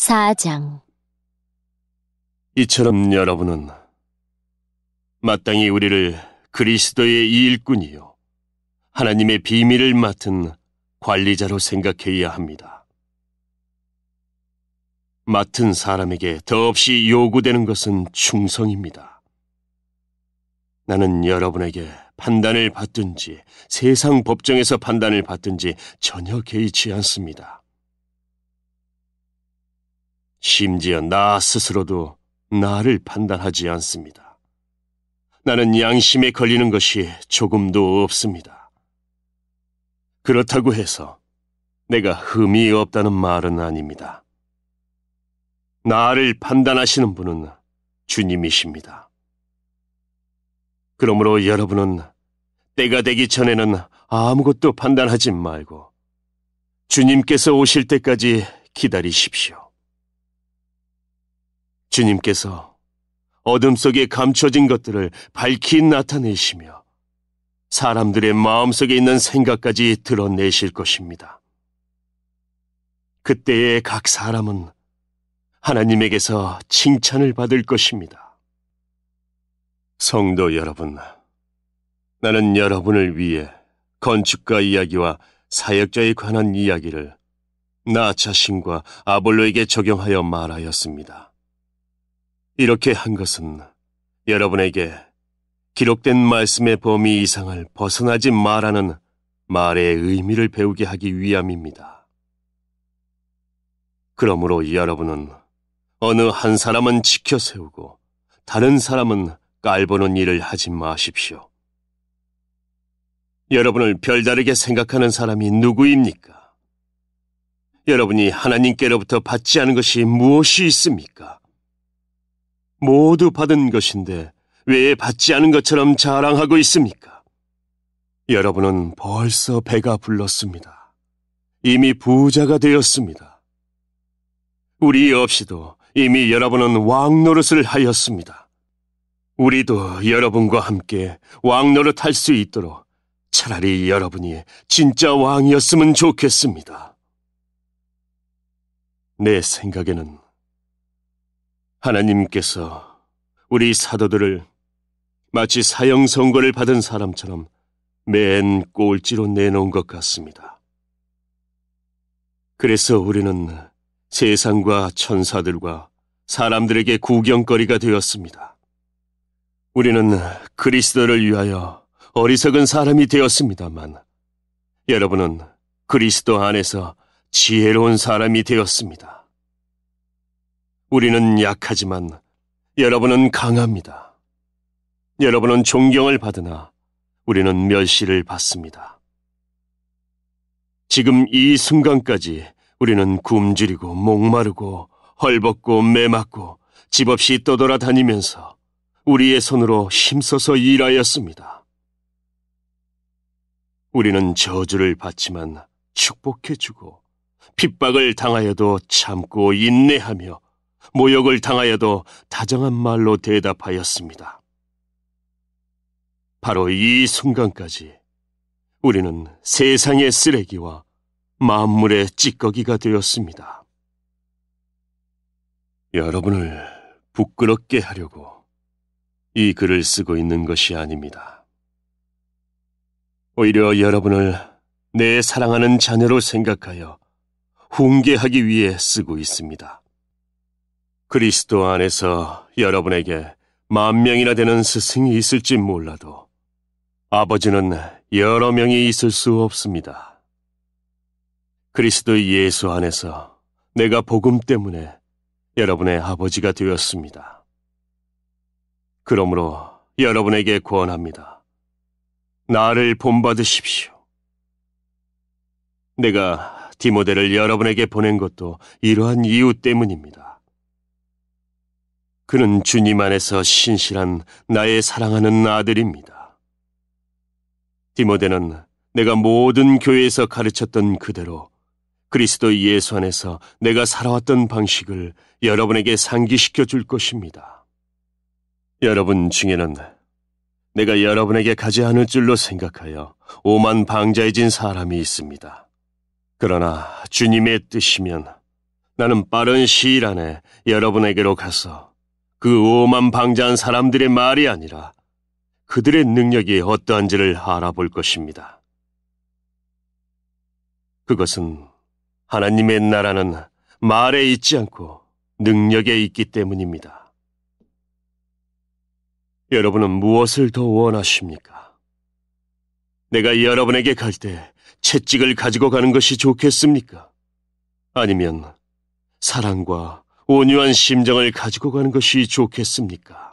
4장 이처럼 여러분은 마땅히 우리를 그리스도의 일꾼이요 하나님의 비밀을 맡은 관리자로 생각해야 합니다. 맡은 사람에게 더없이 요구되는 것은 충성입니다. 나는 여러분에게 판단을 받든지 세상 법정에서 판단을 받든지 전혀 개의치 않습니다. 심지어 나 스스로도 나를 판단하지 않습니다. 나는 양심에 걸리는 것이 조금도 없습니다. 그렇다고 해서 내가 흠이 없다는 말은 아닙니다. 나를 판단하시는 분은 주님이십니다. 그러므로 여러분은 때가 되기 전에는 아무것도 판단하지 말고 주님께서 오실 때까지 기다리십시오. 주님께서 어둠 속에 감춰진 것들을 밝히 나타내시며 사람들의 마음속에 있는 생각까지 드러내실 것입니다. 그때의 각 사람은 하나님에게서 칭찬을 받을 것입니다. 성도 여러분, 나는 여러분을 위해 건축가 이야기와 사역자에 관한 이야기를 나 자신과 아볼로에게 적용하여 말하였습니다. 이렇게 한 것은 여러분에게 기록된 말씀의 범위 이상을 벗어나지 말라는 말의 의미를 배우게 하기 위함입니다. 그러므로 여러분은 어느 한 사람은 지켜 세우고 다른 사람은 깔보는 일을 하지 마십시오. 여러분을 별다르게 생각하는 사람이 누구입니까? 여러분이 하나님께로부터 받지 않은 것이 무엇이 있습니까? 모두 받은 것인데 왜 받지 않은 것처럼 자랑하고 있습니까? 여러분은 벌써 배가 불렀습니다. 이미 부자가 되었습니다. 우리 없이도 이미 여러분은 왕노릇을 하였습니다. 우리도 여러분과 함께 왕노릇 할 수 있도록 차라리 여러분이 진짜 왕이었으면 좋겠습니다. 내 생각에는 하나님께서 우리 사도들을 마치 사형 선고를 받은 사람처럼 맨 꼴찌로 내놓은 것 같습니다. 그래서 우리는 세상과 천사들과 사람들에게 구경거리가 되었습니다. 우리는 그리스도를 위하여 어리석은 사람이 되었습니다만 여러분은 그리스도 안에서 지혜로운 사람이 되었습니다. 우리는 약하지만 여러분은 강합니다. 여러분은 존경을 받으나 우리는 멸시를 받습니다. 지금 이 순간까지 우리는 굶주리고 목마르고 헐벗고 매맞고 집없이 떠돌아다니면서 우리의 손으로 힘써서 일하였습니다. 우리는 저주를 받지만 축복해주고 핍박을 당하여도 참고 인내하며 모욕을 당하여도 다정한 말로 대답하였습니다. 바로 이 순간까지 우리는 세상의 쓰레기와 만물의 찌꺼기가 되었습니다. 여러분을 부끄럽게 하려고 이 글을 쓰고 있는 것이 아닙니다. 오히려 여러분을 내 사랑하는 자녀로 생각하여 훈계하기 위해 쓰고 있습니다. 그리스도 안에서 여러분에게 만 명이나 되는 스승이 있을지 몰라도 아버지는 여러 명이 있을 수 없습니다. 그리스도 예수 안에서 내가 복음 때문에 여러분의 아버지가 되었습니다. 그러므로 여러분에게 권합니다. 나를 본받으십시오. 내가 디모델을 여러분에게 보낸 것도 이러한 이유 때문입니다. 그는 주님 안에서 신실한 나의 사랑하는 아들입니다. 디모데는 내가 모든 교회에서 가르쳤던 그대로 그리스도 예수 안에서 내가 살아왔던 방식을 여러분에게 상기시켜 줄 것입니다. 여러분 중에는 내가 여러분에게 가지 않을 줄로 생각하여 오만 방자해진 사람이 있습니다. 그러나 주님의 뜻이면 나는 빠른 시일 안에 여러분에게로 가서 그 오만 방자한 사람들의 말이 아니라 그들의 능력이 어떠한지를 알아볼 것입니다. 그것은 하나님의 나라는 말에 있지 않고 능력에 있기 때문입니다. 여러분은 무엇을 더 원하십니까? 내가 여러분에게 갈 때 채찍을 가지고 가는 것이 좋겠습니까? 아니면 사랑과 온유한 심정을 가지고 가는 것이 좋겠습니까?